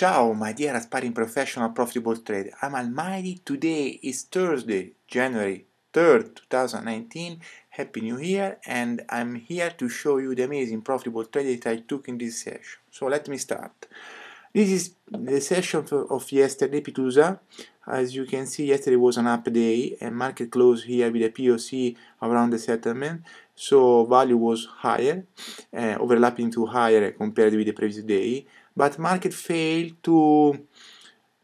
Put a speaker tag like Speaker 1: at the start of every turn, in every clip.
Speaker 1: Ciao, my dear aspiring professional profitable trader. I'm Almighty. Today is Thursday, January 3rd, 2019. Happy New Year, and I'm here to show you the amazing profitable trade that I took in this session. So let me start. This is the session of yesterday, Pitusa. As you can see, yesterday was an up day, and market closed here with a POC around the settlement, so value was higher, uh, overlapping to higher compared with the previous day but market failed to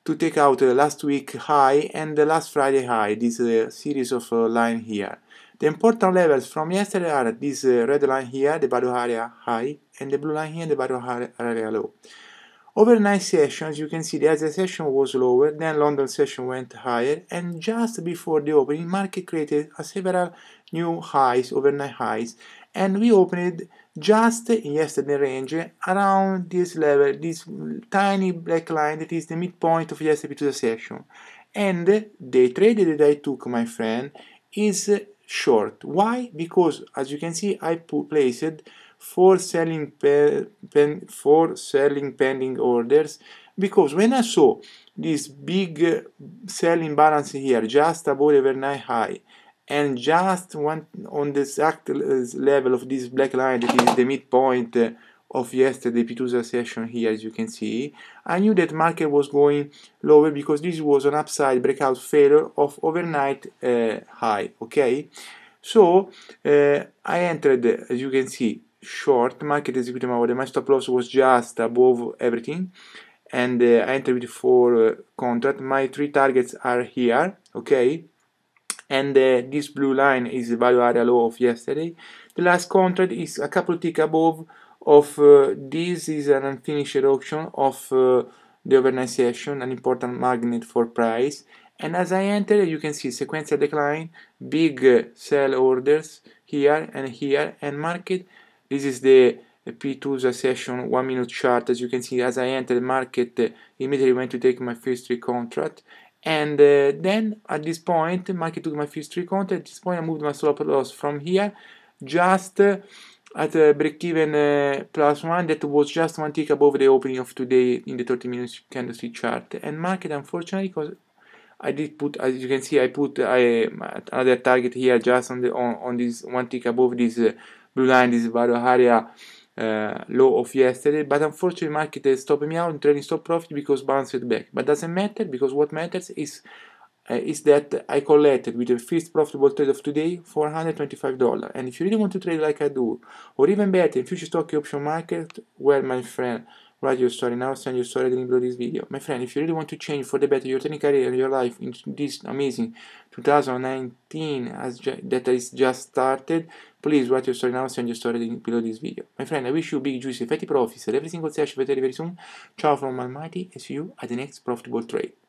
Speaker 1: to take out the last week high and the last Friday high, this uh, series of uh, line here. The important levels from yesterday are this uh, red line here, the value area high, and the blue line here, the value area low. Over nine sessions, you can see the Asia session was lower, then London session went higher, and just before the opening, market created several new highs, overnight highs, and we opened just yesterday range around this level this tiny black line that is the midpoint of yesterday to 2 session and the trade that i took my friend is short why because as you can see i placed four selling pen, four selling pending orders because when i saw this big selling balance here just above the overnight high and just one on the exact uh, level of this black line that is the midpoint uh, of yesterday Pitusa session here as you can see I knew that market was going lower because this was an upside breakout failure of overnight uh, high okay so uh, I entered as you can see short market executed my my stop loss was just above everything and uh, I entered with four uh, contract my three targets are here okay and uh, this blue line is the value area low of yesterday the last contract is a couple tick above of uh, this is an unfinished auction of uh, the overnight session an important magnet for price and as I enter you can see sequential decline big uh, sell orders here and here and market this is the uh, P2 session one minute chart as you can see as I enter the market uh, immediately went to take my first three contract and uh, then at this point Mikey took my first three counter at this point I moved my stop loss from here just uh, at a uh, break even uh, plus one that was just one tick above the opening of today in the 30 minutes candlestick chart and market unfortunately because I did put as you can see I put uh, another target here just on the on, on this one tick above this uh, blue line this value area uh, eh, low of yesterday but unfortunately market is stopping me out and trading stop profit because bounced back but doesn't matter because what matters is uh, is that I collected with the first profitable trade of today $425 and if you really want to trade like I do or even better in future stock option market well my friend write your story now send your story the link below this video my friend if you really want to change for the better your training career and your life in this amazing 2019 as that is just started please write your story now send your story the link below this video my friend i wish you big juicy fatty profits at every single session very very soon ciao from almighty and see you at the next profitable trade